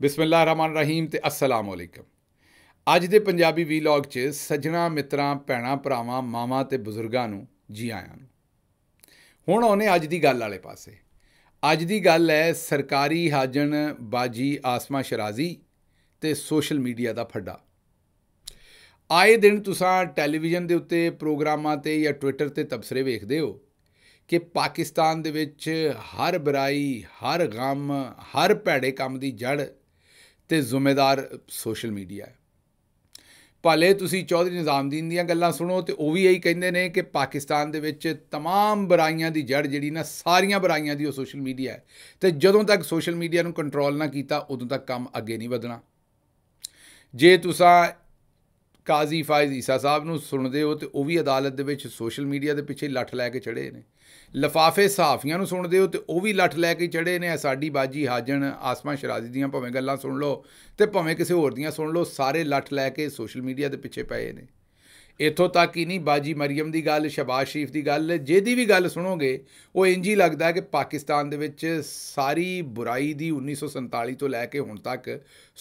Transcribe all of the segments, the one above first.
ਬਿਸਮਿਲ੍ਲਾ ਰਹਿਮਾਨ ਰਹੀਮ ਤੇ ਅਸਲਾਮ ਅਲੈਕਮ ਅੱਜ ਦੇ ਪੰਜਾਬੀ ਵੀਲੌਗ 'ਚ ਸਜਣਾ ਮਿੱਤਰਾਂ ਭੈਣਾ ਭਰਾਵਾਂ ਮਾਵਾਂ ਤੇ ਬਜ਼ੁਰਗਾਂ ਨੂੰ ਜੀ ਆਇਆਂ ਨੂੰ ਹੁਣ ਆਉਨੇ ਅੱਜ ਦੀ ਗੱਲ ਵਾਲੇ ਪਾਸੇ ਅੱਜ ਦੀ ਗੱਲ ਹੈ ਸਰਕਾਰੀ ਹਾਜਣ ਬਾਜੀ ਆਸਮਾ ਸ਼ਰਾਜ਼ੀ ਤੇ ਸੋਸ਼ਲ ਮੀਡੀਆ ਦਾ ਫੱਡਾ ਆਏ ਦਿਨ ਤੁਸੀਂ ਟੈਲੀਵਿਜ਼ਨ ਦੇ ਉੱਤੇ ਪ੍ਰੋਗਰਾਮਾਂ ਤੇ ਜਾਂ ਟਵਿੱਟਰ ਤੇ ਤਬਸਰੇ ਵੇਖਦੇ ਹੋ ਕਿ ਪਾਕਿਸਤਾਨ ਦੇ ਵਿੱਚ ਹਰ ਬਰਾਈ ਹਰ ਗਮ ਹਰ ਭੈੜੇ ਕੰਮ ਦੀ ਜੜ ਤੇ ਜ਼ਿੰਮੇਦਾਰ ਸੋਸ਼ਲ ਮੀਡੀਆ ਹੈ ਭਲੇ ਤੁਸੀਂ ਚੌਧਰੀ ਨਿਜ਼ਾਮਦੀਨ ਦੀਆਂ ਗੱਲਾਂ ਸੁਣੋ ਤੇ ਉਹ ਵੀ ਇਹੀ ਕਹਿੰਦੇ ਨੇ ਕਿ ਪਾਕਿਸਤਾਨ ਦੇ ਵਿੱਚ तमाम ਬੁਰਾਈਆਂ ਦੀ ਜੜ ਜਿਹੜੀ ਨਾ ਸਾਰੀਆਂ ਬੁਰਾਈਆਂ ਦੀ ਉਹ ਸੋਸ਼ਲ ਮੀਡੀਆ ਹੈ ਤੇ ਜਦੋਂ ਤੱਕ ਸੋਸ਼ਲ ਮੀਡੀਆ ਨੂੰ ਕੰਟਰੋਲ ਨਾ ਕੀਤਾ ਉਦੋਂ ਤੱਕ ਕੰਮ ਅੱਗੇ ਨਹੀਂ ਵਧਣਾ ਜੇ ਤੁਸੀਂ ਕਾਜ਼ੀ ਫਾਇਜ਼ ਈਸਾ ਸਾਹਿਬ ਨੂੰ ਸੁਣਦੇ ਹੋ ਤੇ ਉਹ ਵੀ ਅਦਾਲਤ ਦੇ ਵਿੱਚ ਸੋਸ਼ਲ ਮੀਡੀਆ ਦੇ ਪਿੱਛੇ ਲੱਠ ਲੈ ਕੇ ਚੜੇ ਨੇ ਲਫਾਫੇ ਸਾਫੀਆਂ ਨੂੰ ਸੁਣਦੇ ਹੋ ਤੇ ਉਹ ਵੀ ਲੱਠ ਲੈ ਕੇ ਚੜੇ ਨੇ ਸਾਡੀ ਬਾਜੀ ਹਾਜਨ ਆਸਮਾ ਸ਼ਰਾਜ਼ੀ ਦੀਆਂ ਭਾਵੇਂ ਗੱਲਾਂ ਸੁਣ ਲਓ ਤੇ ਭਾਵੇਂ ਕਿਸੇ ਹੋਰ ਦੀਆਂ ਸੁਣ ਲਓ ਸਾਰੇ ਲੱਠ ਲੈ ਕੇ ਸੋਸ਼ਲ ਮੀਡੀਆ ਦੇ ਪਿੱਛੇ ਪਏ ਨੇ ਇਥੋਂ ਤੱਕ ਹੀ ਨਹੀਂ ਬਾਜੀ ਮਰੀਮ ਦੀ ਗੱਲ ਸ਼ਬਾਸ਼ ਸ਼ਰੀਫ ਦੀ ਗੱਲ ਜਿਹਦੀ ਵੀ ਗੱਲ ਸੁਣੋਗੇ ਉਹ ਇੰਜ ਹੀ ਲੱਗਦਾ ਕਿ ਪਾਕਿਸਤਾਨ ਦੇ ਵਿੱਚ ਸਾਰੀ ਬੁਰਾਈ ਦੀ 1947 ਤੋਂ ਲੈ ਕੇ ਹੁਣ ਤੱਕ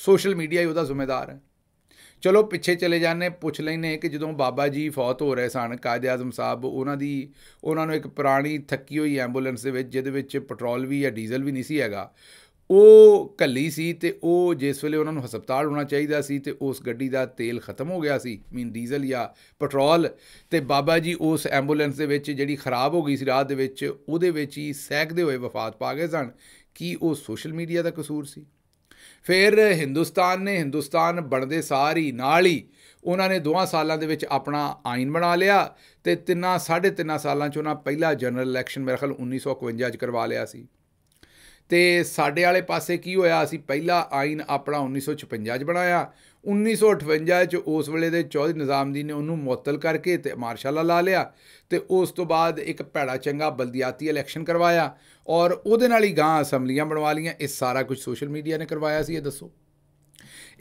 ਸੋਸ਼ਲ ਮੀਡੀਆ ਹੀ ਉਹਦਾ ਜ਼ਿੰਮੇਦਾਰ ਹੈ ਚਲੋ ਪਿੱਛੇ ਚਲੇ ਜਾਂਦੇ ਪੁੱਛ ਲੈਨੇ ਕਿ ਜਦੋਂ ਬਾਬਾ ਜੀ ਫੌਤ ਹੋ ਰਹੇ ਸਨ ਕਾਜੀ ਆਜ਼ਮ ਸਾਹਿਬ ਉਹਨਾਂ ਦੀ ਉਹਨਾਂ ਨੂੰ ਇੱਕ ਪੁਰਾਣੀ ਥੱਕੀ ਹੋਈ ਐਂਬੂਲੈਂਸ ਦੇ ਵਿੱਚ ਜਿਹਦੇ ਵਿੱਚ ਪੈਟਰੋਲ ਵੀ ਜਾਂ ਡੀਜ਼ਲ ਵੀ ਨਹੀਂ ਸੀ ਹੈਗਾ ਉਹ ਕੱਲੀ ਸੀ ਤੇ ਉਹ ਜਿਸ ਵੇਲੇ ਉਹਨਾਂ ਨੂੰ ਹਸਪਤਾਲ ਹੋਣਾ ਚਾਹੀਦਾ ਸੀ ਤੇ ਉਸ ਗੱਡੀ ਦਾ ਤੇਲ ਖਤਮ ਹੋ ਗਿਆ ਸੀ ਮੀਨ ਡੀਜ਼ਲ ਜਾਂ ਪੈਟਰੋਲ ਤੇ ਬਾਬਾ ਜੀ ਉਸ ਐਂਬੂਲੈਂਸ ਦੇ ਵਿੱਚ ਜਿਹੜੀ ਖਰਾਬ ਹੋ ਗਈ ਸੀ ਰਾਤ ਦੇ ਵਿੱਚ ਉਹਦੇ ਵਿੱਚ ਹੀ ਸਹਿਕਦੇ ਹੋਏ ਵਫਾਤ ਪਾ ਗਏ ਸਨ ਕੀ ਉਹ ਸੋਸ਼ਲ ਮੀਡੀਆ ਦਾ ਕਸੂਰ ਸੀ ਫਿਰ ਹਿੰਦੁਸਤਾਨ ਨੇ ਹਿੰਦੁਸਤਾਨ ਬਣਦੇ ਸਾਰ ਹੀ ਨਾਲ ਹੀ ਉਹਨਾਂ ਨੇ ਦੋਹਾਂ ਸਾਲਾਂ ਦੇ ਵਿੱਚ ਆਪਣਾ ਆਇਨ ਬਣਾ ਲਿਆ ਤੇ ਤਿੰਨਾਂ ਸਾਢੇ ਤਿੰਨਾਂ ਸਾਲਾਂ 'ਚ ਉਹਨਾਂ ਪਹਿਲਾ ਜਨਰਲ ਇਲੈਕਸ਼ਨ ਮੇਰੇ ਖਿਆਲ 1951 'ਚ ਕਰਵਾ ਲਿਆ ਸੀ ਤੇ ਸਾਡੇ ਵਾਲੇ ਪਾਸੇ ਕੀ ਹੋਇਆ ਅਸੀਂ ਪਹਿਲਾ ਆਇਨ ਆਪਣਾ 1956 'ਚ ਬਣਾਇਆ 1958 ਚ ਉਸ ਵੇਲੇ ਦੇ ਚੌਧਰੀ ਨਿਜ਼ਾਮਦੀਨ ਨੇ ਉਹਨੂੰ ਮੁਅਤਲ ਕਰਕੇ ਤੇ ਮਾਰਸ਼ਲ ਲਾ ਲਿਆ ਤੇ ਉਸ ਤੋਂ ਬਾਅਦ ਇੱਕ ਭੈੜਾ ਚੰਗਾ ਬਲਦੀਆਤੀ ਇਲੈਕਸ਼ਨ ਕਰਵਾਇਆ ਔਰ ਉਹਦੇ ਨਾਲ ਹੀ ਗਾਂ ਅਸੈਂਬਲੀਆਂ ਬਣਵਾ ਲੀਆਂ ਇਹ ਸਾਰਾ ਕੁਝ ਸੋਸ਼ਲ ਮੀਡੀਆ ਨੇ ਕਰਵਾਇਆ ਸੀ ਇਹ ਦੱਸੋ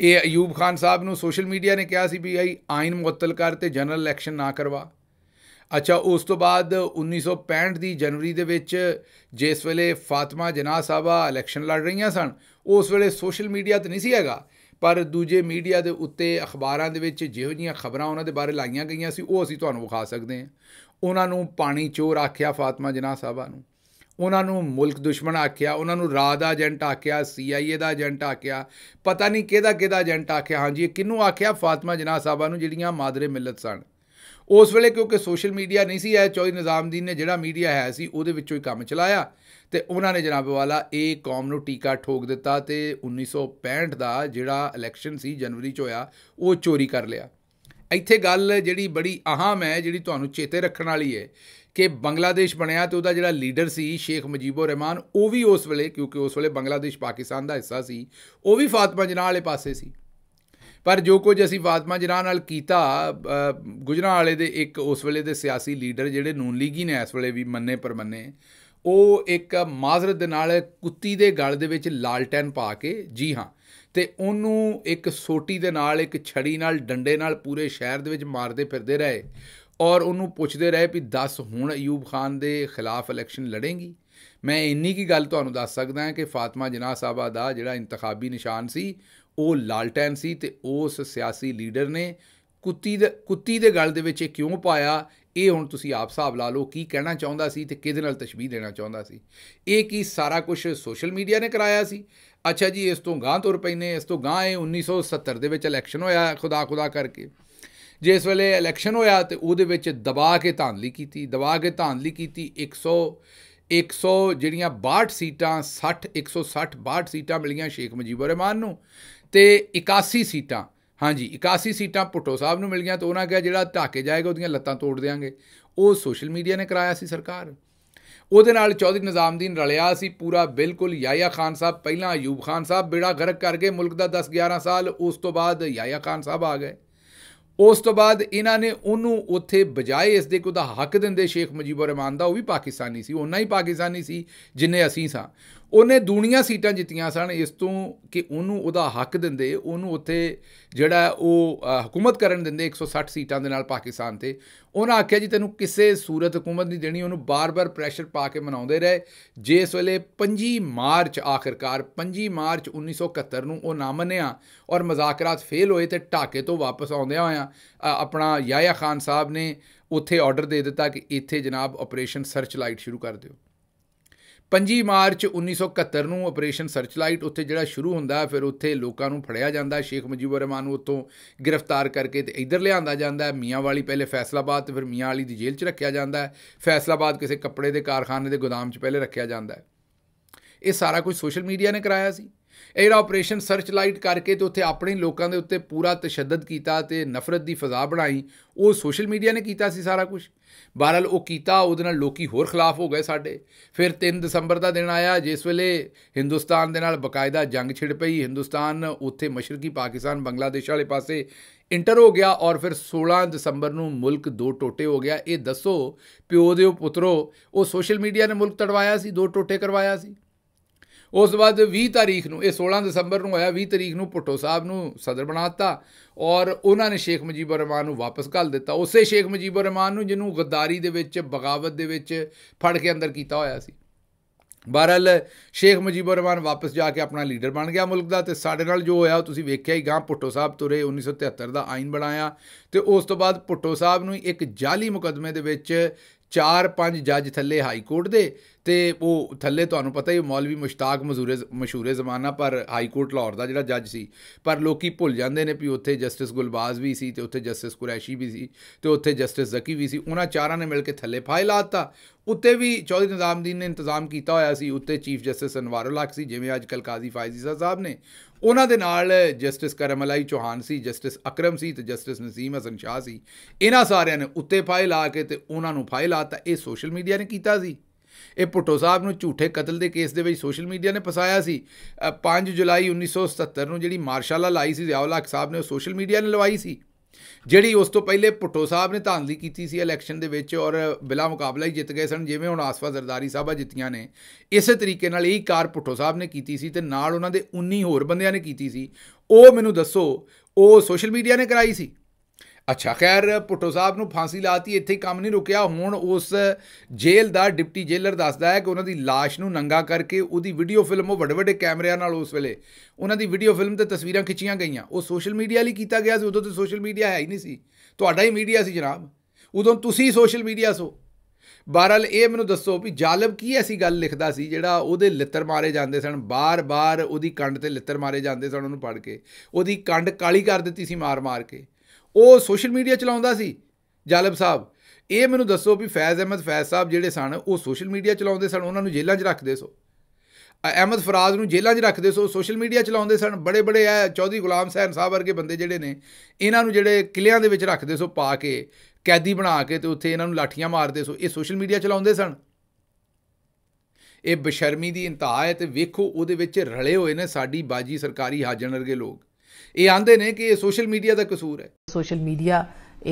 ਇਹ ਅਯੂਬ ਖਾਨ ਸਾਹਿਬ ਨੂੰ ਸੋਸ਼ਲ ਮੀਡੀਆ ਨੇ ਕਿਹਾ ਸੀ ਵੀ ਆਈ ਆਇਨ ਮੁਅਤਲ ਕਰ ਤੇ ਜਨਰਲ ਇਲੈਕਸ਼ਨ ਨਾ ਕਰਵਾ ਅੱਛਾ ਉਸ ਤੋਂ ਬਾਅਦ 1965 ਦੀ ਜਨਵਰੀ ਦੇ ਵਿੱਚ ਜਿਸ ਵੇਲੇ ਫਾਤਿਮਾ ਜਨਾਹ ਸਾਹਿਬਾ ਇਲੈਕਸ਼ਨ ਲੜ ਰਹੀਆਂ ਸਨ ਉਸ ਵੇਲੇ ਸੋਸ਼ਲ ਮੀਡੀਆ ਤੇ ਨਹੀਂ ਸੀ ਹੈਗਾ ਪਰ ਦੂਜੇ ਮੀਡੀਆ ਦੇ ਉੱਤੇ ਅਖਬਾਰਾਂ ਦੇ ਵਿੱਚ ਜਿਹੋ ਜੀਆਂ ਖਬਰਾਂ ਉਹਨਾਂ ਦੇ ਬਾਰੇ ਲਾਈਆਂ ਗਈਆਂ ਸੀ ਉਹ ਅਸੀਂ ਤੁਹਾਨੂੰ ਵਿਖਾ ਸਕਦੇ ਹਾਂ ਉਹਨਾਂ ਨੂੰ ਪਾਣੀ ਚੋਰ ਆਖਿਆ ਫਾਤਮਾ ਜਨਾਹ ਸਾਹਿਬਾ ਨੂੰ ਉਹਨਾਂ ਨੂੰ ਮੁਲਕ ਦੁਸ਼ਮਣ ਆਖਿਆ ਉਹਨਾਂ ਨੂੰ ਰਾ ਦਾ ਏਜੰਟ ਆਖਿਆ ਸੀਆਈਏ ਦਾ ਏਜੰਟ ਆਖਿਆ ਪਤਾ ਨਹੀਂ ਕਿਹਦਾ ਕਿਹਦਾ ਏਜੰਟ ਆਖਿਆ ਹਾਂਜੀ ਕਿਹਨੂੰ ਆਖਿਆ ਫਾਤਮਾ ਜਨਾਹ ਸਾਹਿਬਾ ਨੂੰ ਜਿਹੜੀਆਂ ਮਾਦਰੇ ਮਿਲਤ ਸਨ ਉਸ ਵੇਲੇ ਕਿਉਂਕਿ ਸੋਸ਼ਲ ਮੀਡੀਆ ਨਹੀਂ ਸੀ ਆਇਆ ਚੌਧਰੀ ਨਿਜ਼ਾਮਦੀਨ ਨੇ ਜਿਹੜਾ ਮੀਡੀਆ ਹੈ ਸੀ ਉਹਦੇ ਵਿੱਚੋਂ ਹੀ ਕੰਮ ਚਲਾਇਆ ਤੇ ਉਹਨਾਂ ਨੇ ਜਨਾਬ ਵਾਲਾ ਇਹ ਕੌਮ ਨੂੰ ਟੀਕਾ ਠੋਕ ਦਿੱਤਾ ਤੇ 1965 ਦਾ ਜਿਹੜਾ ਇਲੈਕਸ਼ਨ ਸੀ ਜਨਵਰੀ ਚ ਹੋਇਆ ਉਹ ਚੋਰੀ ਕਰ ਲਿਆ ਇੱਥੇ ਗੱਲ ਜਿਹੜੀ ਬੜੀ ਅਹਿਮ ਹੈ ਜਿਹੜੀ ਤੁਹਾਨੂੰ ਚੇਤੇ ਰੱਖਣ ਵਾਲੀ ਹੈ ਕਿ ਬੰਗਲਾਦੇਸ਼ ਬਣਿਆ ਤੇ ਉਹਦਾ ਜਿਹੜਾ ਲੀਡਰ ਸੀ ਸ਼ੇਖ ਮੁਜੀਬੁਰ ਰਹਿਮਾਨ ਉਹ ਵੀ ਉਸ ਵੇਲੇ ਕਿਉਂਕਿ ਉਸ ਵੇਲੇ ਬੰਗਲਾਦੇਸ਼ ਪਾਕਿਸਤਾਨ ਦਾ ਹਿੱਸਾ ਸੀ ਉਹ ਵੀ ਫਾਤਿਮਾ ਜਨਾਹ ਵਾਲੇ ਪਾਸੇ ਸੀ ਪਰ ਜੋ ਕੁਝ ਅਸੀਂ ਫਾਤਮਾ ਜਨਾਹ ਨਾਲ ਕੀਤਾ ਗੁਜਰਾਂ ਵਾਲੇ ਦੇ ਇੱਕ ਉਸ ਵੇਲੇ ਦੇ ਸਿਆਸੀ ਲੀਡਰ ਜਿਹੜੇ ਨੂਨ ਲੀਗੀ ਨੇ ਇਸ ਵੇਲੇ ਵੀ ਮੰਨੇ ਪਰ ਮੰਨੇ ਉਹ ਇੱਕ ਮਾਜ਼ਰਤ ਦੇ ਨਾਲ ਕੁੱਤੀ ਦੇ ਗਲ ਦੇ ਵਿੱਚ ਲਾਲਟੈਨ ਪਾ ਕੇ ਜੀ ਹਾਂ ਤੇ ਉਹਨੂੰ ਇੱਕ ਸੋਟੀ ਦੇ ਨਾਲ ਇੱਕ ਛੜੀ ਨਾਲ ਡੰਡੇ ਨਾਲ ਪੂਰੇ ਸ਼ਹਿਰ ਦੇ ਵਿੱਚ ਮਾਰਦੇ ਫਿਰਦੇ ਰਹੇ ਔਰ ਉਹਨੂੰ ਪੁੱਛਦੇ ਰਹੇ ਵੀ 10 ਹੁਣ ਈਯੂਬ ਖਾਨ ਦੇ ਖਿਲਾਫ ਇਲੈਕਸ਼ਨ ਲੜੇਗੀ ਮੈਂ ਇੰਨੀ ਕੀ ਗੱਲ ਤੁਹਾਨੂੰ ਦੱਸ ਸਕਦਾ ਹਾਂ ਕਿ ਫਾਤਮਾ ਜਨਾਹ ਸਾਹਿਬਾ ਦਾ ਜਿਹੜਾ ਇੰਤਖਾਬੀ ਨਿਸ਼ਾਨ ਸੀ ਉਹ ਲਾਲਟੈਨ ਸੀ ਤੇ ਉਸ ਸਿਆਸੀ ਲੀਡਰ ਨੇ ਕੁੱਤੀ ਦੇ ਕੁੱਤੀ ਦੇ ਗਲ ਦੇ ਵਿੱਚ ਇਹ ਕਿਉਂ ਪਾਇਆ ਇਹ ਹੁਣ ਤੁਸੀਂ ਆਪ ਹਿਸਾਬ ਲਾ ਲਓ ਕੀ ਕਹਿਣਾ ਚਾਹੁੰਦਾ ਸੀ ਤੇ ਕਿਹਦੇ ਨਾਲ ਤਸ਼ਬੀਹ ਦੇਣਾ ਚਾਹੁੰਦਾ ਸੀ ਇਹ ਕੀ ਸਾਰਾ ਕੁਝ ਸੋਸ਼ਲ ਮੀਡੀਆ ਨੇ ਕਰਾਇਆ ਸੀ ਅੱਛਾ ਜੀ ਇਸ ਤੋਂ ਗਾਂ ਤੁਰ ਪੈਨੇ ਇਸ ਤੋਂ ਗਾਂ ਇਹ 1970 ਦੇ ਵਿੱਚ ਇਲੈਕਸ਼ਨ ਹੋਇਆ ਖੁਦਾ ਖੁਦਾ ਕਰਕੇ ਜੇ ਇਸ ਵੇਲੇ ਇਲੈਕਸ਼ਨ ਹੋਇਆ ਤੇ ਉਹਦੇ ਵਿੱਚ ਦਬਾ ਕੇ ਧਾਂਦਲੀ ਕੀਤੀ ਦਬਾ ਕੇ ਧਾਂਦਲੀ ਕੀਤੀ 100 100 ਜਿਹੜੀਆਂ 62 ਸੀਟਾਂ 60 160 62 ਸੀਟਾਂ ਮਿਲੀਆਂ ਸ਼ੇਖ ਮਜੀਬੁਰ ਰਹਿਮਾਨ ਨੂੰ ਤੇ 81 ਸੀਟਾਂ ਹਾਂਜੀ 81 ਸੀਟਾਂ ਪੁੱਟੋ ਸਾਹਿਬ ਨੂੰ ਮਿਲ ਗਈਆਂ ਤਾਂ ਉਹਨਾਂ ਕਿਹਾ ਜਿਹੜਾ ਟਾਕੇ ਜਾਏਗਾ ਉਹਦੀਆਂ ਲੱਤਾਂ ਤੋੜ ਦੇਾਂਗੇ ਉਹ ਸੋਸ਼ਲ ਮੀਡੀਆ ਨੇ ਕਰਾਇਆ ਸੀ ਸਰਕਾਰ ਉਹਦੇ ਨਾਲ ਚੌਧਰੀ ਨਿਜ਼ਾਮਦੀਨ ਰਲਿਆ ਸੀ ਪੂਰਾ ਬਿਲਕੁਲ ਯਾਇਆ ਖਾਨ ਸਾਹਿਬ ਪਹਿਲਾਂ ਅਯੂਬ ਖਾਨ ਸਾਹਿਬ ਬੇੜਾ ਗਰਕ ਕਰਕੇ ਮੁਲਕ ਦਾ 10 11 ਸਾਲ ਉਸ ਤੋਂ ਬਾਅਦ ਯਾਇਆ ਖਾਨ ਸਾਹਿਬ ਆ ਗਏ ਉਸ ਤੋਂ ਬਾਅਦ ਇਹਨਾਂ ਨੇ ਉਹਨੂੰ ਉੱਥੇ ਬਜਾਏ ਇਸ ਦੇ ਕੋਈ ਦਾ ਹੱਕ ਦਿੰਦੇ ਸ਼ੇਖ ਮੁਜੀਬੁਰ ਰਹਿਮਾਨ ਦਾ ਉਹ ਵੀ ਪਾਕਿਸਤਾਨੀ ਸੀ ਉਹਨਾਂ ਹੀ ਪਾਕਿਸਤਾਨੀ ਸੀ ਜਿੰਨੇ ਅਸੀਂ ਸਾਂ ਉਹਨੇ ਦੂਣੀਆਂ ਸੀਟਾਂ ਜਿੱਤੀਆਂ ਸਨ ਇਸ ਤੋਂ ਕਿ ਉਹਨੂੰ ਉਹਦਾ ਹੱਕ ਦਿੰਦੇ ਉਹਨੂੰ ਉੱਥੇ ਜਿਹੜਾ ਉਹ ਹਕੂਮਤ ਕਰਨ ਦਿੰਦੇ 160 ਸੀਟਾਂ ਦੇ ਨਾਲ ਪਾਕਿਸਤਾਨ ਤੇ ਉਹਨਾਂ ਆਖਿਆ ਜੀ ਤੈਨੂੰ ਕਿਸੇ ਸੂਰਤ ਹਕੂਮਤ ਨਹੀਂ ਦੇਣੀ ਉਹਨੂੰ ਬਾਰ-ਬਾਰ ਪ੍ਰੈਸ਼ਰ ਪਾ ਕੇ ਮਨਾਉਂਦੇ ਰਹੇ ਜਿਸ ਵੇਲੇ 5 ਮਾਰਚ ਆਖਰਕਾਰ 5 ਮਾਰਚ 1971 ਨੂੰ ਉਹ ਨਾ ਮੰਨਿਆ ਔਰ ਮਜ਼ਾਕਰਾਤ ਫੇਲ ਹੋਏ ਤੇ ਢਾਕੇ ਤੋਂ ਵਾਪਸ ਆਉਂਦੇ ਹੋਇਆਂ ਆਪਣਾ ਯਾਇਆ ਖਾਨ ਸਾਹਿਬ ਨੇ ਉੱਥੇ ਆਰਡਰ ਦੇ ਦਿੱਤਾ ਕਿ ਇੱਥੇ ਜਨਾਬ ਆਪਰੇਸ਼ਨ ਸਰਚ ਲਾਈਟ ਸ਼ੁਰੂ ਕਰ ਦਿਓ 25 ਮਾਰਚ 1971 ਨੂੰ ਆਪਰੇਸ਼ਨ ਸਰਚਲਾਈਟ ਉੱਥੇ ਜਿਹੜਾ ਸ਼ੁਰੂ ਹੁੰਦਾ ਫਿਰ ਉੱਥੇ ਲੋਕਾਂ ਨੂੰ ਫੜਿਆ ਜਾਂਦਾ ਸ਼ੇਖ ਮਜੀਬੁਰ ਰਹਿਮਾਨ ਨੂੰ ਉੱਥੋਂ ਗ੍ਰਿਫਤਾਰ ਕਰਕੇ ਤੇ ਇੱਧਰ ਲਿਆਂਦਾ ਜਾਂਦਾ ਮੀਆਂ ਵਾਲੀ ਪਹਿਲੇ ਫੈਸਲਾਬਾਦ ਤੇ ਫਿਰ ਮੀਆਂ ਵਾਲੀ ਦੀ ਜੇਲ੍ਹ 'ਚ ਰੱਖਿਆ ਜਾਂਦਾ ਫੈਸਲਾਬਾਦ ਕਿਸੇ ਕੱਪੜੇ ਦੇ ਕਾਰਖਾਨੇ ਦੇ ਗੋਦਾਮ 'ਚ ਪਹਿਲੇ ਰੱਖਿਆ ਜਾਂਦਾ ਇਹ ਸਾਰਾ ਕੁਝ ਸੋਸ਼ਲ ਮੀਡੀਆ ਨੇ ਕਰਾਇਆ ਸੀ ਇਹ ਜਿਹੜਾ ਆਪਰੇਸ਼ਨ ਸਰਚ ਲਾਈਟ ਕਰਕੇ ਤੇ ਉੱਥੇ ਆਪਣੇ ਲੋਕਾਂ ਦੇ ਉੱਤੇ ਪੂਰਾ ਤਸ਼ੱਦਦ ਕੀਤਾ ਤੇ ਨਫ਼ਰਤ ਦੀ ਫਜ਼ਾ ਬਣਾਈ ਉਹ ਸੋਸ਼ਲ ਮੀਡੀਆ ਨੇ ਕੀਤਾ ਸੀ ਸਾਰਾ ਕੁਝ ਬਹਰਾਲ ਉਹ ਕੀਤਾ ਉਹਦੇ ਨਾਲ ਲੋਕੀ ਹੋਰ ਖਿਲਾਫ ਹੋ ਗਏ ਸਾਡੇ ਫਿਰ 3 ਦਸੰਬਰ ਦਾ ਦਿਨ ਆਇਆ ਜਿਸ ਵੇਲੇ ਹਿੰਦੁਸਤਾਨ ਦੇ ਨਾਲ ਬਕਾਇਦਾ ਜੰਗ ਛਿੜ ਪਈ ਹਿੰਦੁਸਤਾਨ ਉੱਥੇ ਮਸ਼ਰਕੀ ਪਾਕਿਸਤਾਨ ਬੰਗਲਾਦੇਸ਼ ਵਾਲੇ ਪਾਸੇ ਇੰਟਰ ਹੋ ਗਿਆ ਔਰ ਫਿਰ 16 ਦਸੰਬਰ ਨੂੰ ਮੁਲਕ ਦੋ ਟੋਟੇ ਹੋ ਗਿਆ ਇਹ ਦੱਸੋ ਪਿਓ ਦੇ ਪੁੱਤਰੋ ਉਹ ਸੋਸ਼ਲ ਮੀਡੀਆ ਨੇ ਮੁਲਕ ਤੜਵਾਇਆ ਸੀ ਦੋ ਟੋਟੇ ਕਰਵਾਇਆ ਸੀ ਉਸ ਤੋਂ ਬਾਅਦ 20 ਤਾਰੀਖ ਨੂੰ ਇਹ 16 ਦਸੰਬਰ ਨੂੰ ਆਇਆ 20 ਤਾਰੀਖ ਨੂੰ ਪੁੱਟੋ ਸਾਹਿਬ ਨੂੰ ਸਦਰ ਬਣਾਤਾ ਔਰ ਉਹਨਾਂ ਨੇ ਸ਼ੇਖ ਮੁਜੀਬੁਰ ਰਹਿਮਾਨ ਨੂੰ ਵਾਪਸ ਕਰ ਦਿੱਤਾ ਉਸੇ ਸ਼ੇਖ ਮੁਜੀਬੁਰ ਰਹਿਮਾਨ ਨੂੰ ਜਿਹਨੂੰ ਗਦਾਰੀ ਦੇ ਵਿੱਚ ਬਗਾਵਤ ਦੇ ਵਿੱਚ ਫੜ ਕੇ ਅੰਦਰ ਕੀਤਾ ਹੋਇਆ ਸੀ ਬਹਰਲ ਸ਼ੇਖ ਮੁਜੀਬੁਰ ਰਹਿਮਾਨ ਵਾਪਸ ਜਾ ਕੇ ਆਪਣਾ ਲੀਡਰ ਬਣ ਗਿਆ ਮੁਲਕ ਦਾ ਤੇ ਸਾਡੇ ਨਾਲ ਜੋ ਹੋਇਆ ਤੁਸੀਂ ਵੇਖਿਆ ਹੀ ਗਾਂ ਪੁੱਟੋ ਸਾਹਿਬ ਤੁਰੇ 1973 ਦਾ ਆਇਨ ਬਣਾਇਆ ਤੇ ਉਸ ਤੋਂ ਬਾਅਦ ਪੁੱਟੋ ਸਾਹਿਬ ਨੂੰ ਇੱਕ ਜਾਲੀ ਮੁਕਦਮੇ ਦੇ ਵਿੱਚ 4-5 ਜੱਜ ਥੱਲੇ ਹਾਈ ਕੋਰਟ ਦੇ ਤੇ ਉਹ ਥੱਲੇ ਤੁਹਾਨੂੰ ਪਤਾ ਹੀ ਮੌਲਵੀ ਮੁਸ਼ਤਾਕ ਮਜ਼ੂਰੇ ਮਸ਼ਹੂਰੇ ਜ਼ਮਾਨਾ ਪਰ ਹਾਈ ਕੋਰਟ ਲਾਹੌਰ ਦਾ ਜਿਹੜਾ ਜੱਜ ਸੀ ਪਰ ਲੋਕੀ ਭੁੱਲ ਜਾਂਦੇ ਨੇ ਵੀ ਉੱਥੇ ਜਸਟਿਸ ਗੁਲਬਾਜ਼ ਵੀ ਸੀ ਤੇ ਉੱਥੇ ਜਸਟਿਸ ਕੁਰੈਸ਼ੀ ਵੀ ਸੀ ਤੇ ਉੱਥੇ ਜਸਟਿਸ ਜ਼ਕੀ ਵੀ ਸੀ ਉਹਨਾਂ ਚਾਰਾਂ ਨੇ ਮਿਲ ਕੇ ਥੱਲੇ ਫਾਇਲ ਆਤਾ ਉੱਤੇ ਵੀ ਚੌਧਰੀ ਨਿਜ਼ਾਮਦੀਨ ਨੇ ਇੰਤਜ਼ਾਮ ਕੀਤਾ ਹੋਇਆ ਸੀ ਉੱਤੇ ਚੀਫ ਜਸਟਿਸ ਅਨਵਾਰੁਲ ਹਕ ਸੀ ਜਿਵੇਂ ਅੱਜ ਕੱਲ ਕਾਜ਼ੀ ਫਾਇਜ਼ੀ ਸਾਹਿਬ ਨੇ ਉਹਨਾਂ ਦੇ ਨਾਲ ਜਸਟਿਸ ਕਰਮ ਅਲਾਈ ਚੌਹਾਨ ਸੀ ਜਸਟਿਸ ਅਕਰਮ ਸੀ ਤੇ ਜਸਟਿਸ ਨਸੀਮ ਹਸਨ ਸ਼ਾਹ ਸੀ ਇਹਨਾਂ ਸਾਰਿਆਂ ਨੇ ਉੱਤੇ ਫਾਈਲ ਆ ਕੇ ਤੇ ਉਹਨਾਂ ਨੂੰ ਫਾਈਲ ਆਤਾ ਇਹ ਸੋਸ਼ਲ ਮੀਡੀਆ ਨੇ ਕੀਤਾ ਸੀ ਇਹ ਪੁੱਟੋ ਸਾਹਿਬ ਨੂੰ ਝੂਠੇ ਕਤਲ ਦੇ ਕੇਸ ਦੇ ਵਿੱਚ ਸੋਸ਼ਲ ਮੀਡੀਆ ਨੇ ਫਸਾਇਆ ਸੀ 5 ਜੁਲਾਈ 1977 ਨੂੰ ਜਿਹੜੀ ਮਾਰਸ਼ਾਲਾ ਲਾਈ ਸੀ ਜ਼ਿਆਉਲ ਹਕ ਸਾਹਿਬ ਨੇ ਉਹ ਸੋਸ਼ਲ ਮੀਡੀਆ ਨੇ ਲਵਾਈ ਸੀ ਜਿਹੜੀ ਉਸ ਤੋਂ ਪਹਿਲੇ ਪੁੱਟੋ ਸਾਹਿਬ ਨੇ ਧਾਂਦਲੀ ਕੀਤੀ ਸੀ ਇਲੈਕਸ਼ਨ ਦੇ ਵਿੱਚ ਔਰ ਬਿਲਾ ਮੁਕਾਬਲਾ ਹੀ ਜਿੱਤ ਗਏ ਸਨ ਜਿਵੇਂ ਹੁਣ ਆਸਫਾ ਜ਼ਰਦਾਰੀ ਸਾਹਿਬਾ ਜਿੱਤੀਆਂ ਨੇ ਇਸੇ ਤਰੀਕੇ ਨਾਲ ਇਹ ਕਾਰ ਪੁੱਟੋ ਸਾਹਿਬ ਨੇ ਕੀਤੀ ਸੀ ਤੇ ਨਾਲ ਉਹਨਾਂ ਦੇ 19 ਹੋਰ ਬੰਦਿਆਂ ਨੇ ਕੀਤੀ ਸੀ ਉਹ ਮੈਨੂੰ ਦੱਸੋ ਉਹ ਸੋਸ਼ਲ ਮੀਡੀਆ ਨੇ ਕਰਾਈ ਸੀ ਅੱਛਾ ਖੈਰ ਪੁੱਟੋ ਸਾਹਿਬ ਨੂੰ ਫਾਂਸੀ ਲਾਤੀ ਇੱਥੇ ਕੰਮ ਨਹੀਂ ਰੁਕਿਆ ਹੁਣ ਉਸ ਜੇਲ੍ਹ ਦਾ ਡਿਪਟੀ ਜੇਲਰ ਦੱਸਦਾ ਹੈ ਕਿ ਉਹਨਾਂ ਦੀ লাশ ਨੂੰ ਨੰਗਾ ਕਰਕੇ ਉਹਦੀ ਵੀਡੀਓ ਫਿਲਮ ਉਹ ਵੱਡੇ ਵੱਡੇ ਕੈਮਰਿਆਂ ਨਾਲ ਉਸ ਵੇਲੇ ਉਹਨਾਂ ਦੀ ਵੀਡੀਓ ਫਿਲਮ ਤੇ ਤਸਵੀਰਾਂ ਖਿੱਚੀਆਂ ਗਈਆਂ ਉਹ ਸੋਸ਼ਲ ਮੀਡੀਆ ਲਈ ਕੀਤਾ ਗਿਆ ਸੀ ਉਦੋਂ ਤੇ ਸੋਸ਼ਲ ਮੀਡੀਆ ਹੈ ਹੀ ਨਹੀਂ ਸੀ ਤੁਹਾਡਾ ਹੀ ਮੀਡੀਆ ਸੀ ਜਨਾਬ ਉਦੋਂ ਤੁਸੀਂ ਸੋਸ਼ਲ ਮੀਡੀਆ ਸੋ ਬਹਰਾਲ ਇਹ ਮੈਨੂੰ ਦੱਸੋ ਵੀ ਜਾਲਬ ਕੀ ਐਸੀ ਗੱਲ ਲਿਖਦਾ ਸੀ ਜਿਹੜਾ ਉਹਦੇ ਲਿੱਤਰ ਮਾਰੇ ਜਾਂਦੇ ਸਨ ਬਾਰ-ਬਾਰ ਉਹਦੀ ਕੰਡ ਤੇ ਲਿੱਤਰ ਮਾਰੇ ਜਾਂਦੇ ਸਨ ਉਹਨੂੰ ਪੜ ਕੇ ਉਹਦੀ ਕੰਡ ਕਾਲੀ ਕਰ ਦਿੱਤੀ ਸੀ ਮਾਰ-ਮਾਰ ਕੇ ਉਹ ਸੋਸ਼ਲ ਮੀਡੀਆ ਚਲਾਉਂਦਾ ਸੀ ਜਾਲਬ ਸਾਹਿਬ ਇਹ ਮੈਨੂੰ ਦੱਸੋ ਵੀ ਫੈਜ਼ ਅਹਿਮਦ ਫੈਜ਼ ਸਾਹਿਬ ਜਿਹੜੇ ਸਨ ਉਹ ਸੋਸ਼ਲ ਮੀਡੀਆ ਚਲਾਉਂਦੇ ਸਨ ਉਹਨਾਂ ਨੂੰ ਜੇਲ੍ਹਾਂ 'ਚ ਰੱਖਦੇ ਸੋ ਅਹਿਮਦ ਫਰਾਜ਼ ਨੂੰ ਜੇਲ੍ਹਾਂ 'ਚ ਰੱਖਦੇ ਸੋ ਸੋਸ਼ਲ ਮੀਡੀਆ ਚਲਾਉਂਦੇ ਸਨ ਬੜੇ ਬੜੇ ਆ ਚੌਧਰੀ ਗੁਲਾਮ ਸੈਨ ਸਾਹਿਬ ਵਰਗੇ ਬੰਦੇ ਜਿਹੜੇ ਨੇ ਇਹਨਾਂ ਨੂੰ ਜਿਹੜੇ ਕਿਲਿਆਂ ਦੇ ਵਿੱਚ ਰੱਖਦੇ ਸੋ ਪਾ ਕੇ ਕੈਦੀ ਬਣਾ ਕੇ ਤੇ ਉੱਥੇ ਇਹਨਾਂ ਨੂੰ ਲਾਠੀਆਂ ਮਾਰਦੇ ਸੋ ਇਹ ਸੋਸ਼ਲ ਮੀਡੀਆ ਚਲਾਉਂਦੇ ਸਨ ਇਹ ਬਸ਼ਰਮੀ ਦੀ ਇੰਤਹਾ ਹੈ ਤੇ ਵੇਖੋ ਉਹਦੇ ਵਿੱਚ ਰਲੇ ਹੋਏ ਨੇ ਸਾਡੀ ਬਾਜੀ ਸਰਕਾਰੀ ਹਾਜਨ ਵਰਗੇ ਲੋਕ ਇਹ ਆਂਦੇ ਨੇ ਕਿ ਇਹ ਸੋਸ਼ਲ ਮੀਡੀਆ ਦਾ ਕਸੂਰ ਹੈ ਸੋਸ਼ਲ